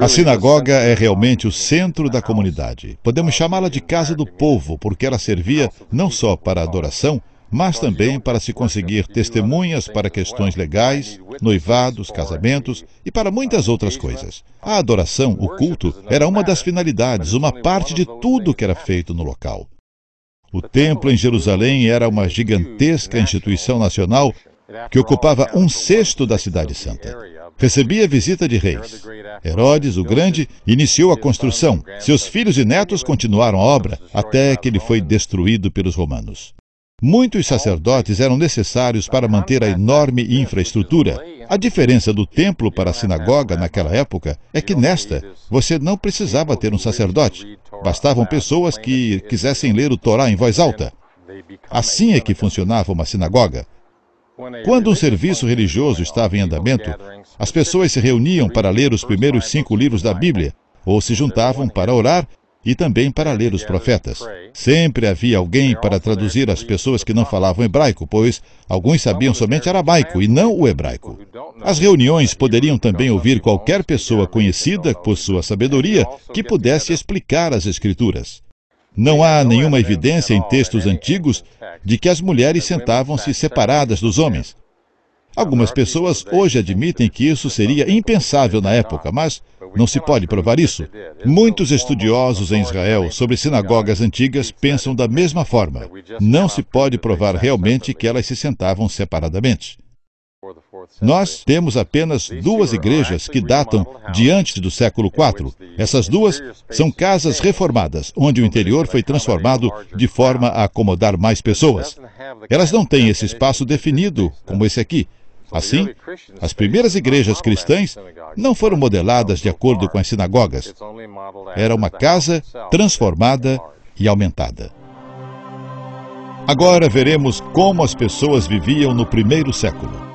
A sinagoga é realmente o centro da comunidade. Podemos chamá-la de casa do povo, porque ela servia não só para adoração, mas também para se conseguir testemunhas para questões legais, noivados, casamentos e para muitas outras coisas. A adoração, o culto, era uma das finalidades, uma parte de tudo que era feito no local. O templo em Jerusalém era uma gigantesca instituição nacional que ocupava um sexto da Cidade Santa recebia visita de reis. Herodes, o Grande, iniciou a construção. Seus filhos e netos continuaram a obra até que ele foi destruído pelos romanos. Muitos sacerdotes eram necessários para manter a enorme infraestrutura. A diferença do templo para a sinagoga naquela época é que nesta você não precisava ter um sacerdote. Bastavam pessoas que quisessem ler o Torá em voz alta. Assim é que funcionava uma sinagoga. Quando um serviço religioso estava em andamento, as pessoas se reuniam para ler os primeiros cinco livros da Bíblia, ou se juntavam para orar e também para ler os profetas. Sempre havia alguém para traduzir as pessoas que não falavam hebraico, pois alguns sabiam somente aramaico e não o hebraico. As reuniões poderiam também ouvir qualquer pessoa conhecida por sua sabedoria que pudesse explicar as Escrituras. Não há nenhuma evidência em textos antigos de que as mulheres sentavam-se separadas dos homens. Algumas pessoas hoje admitem que isso seria impensável na época, mas não se pode provar isso. Muitos estudiosos em Israel sobre sinagogas antigas pensam da mesma forma. Não se pode provar realmente que elas se sentavam separadamente. Nós temos apenas duas igrejas que datam de antes do século IV. Essas duas são casas reformadas, onde o interior foi transformado de forma a acomodar mais pessoas. Elas não têm esse espaço definido, como esse aqui. Assim, as primeiras igrejas cristãs não foram modeladas de acordo com as sinagogas. Era uma casa transformada e aumentada. Agora veremos como as pessoas viviam no primeiro século.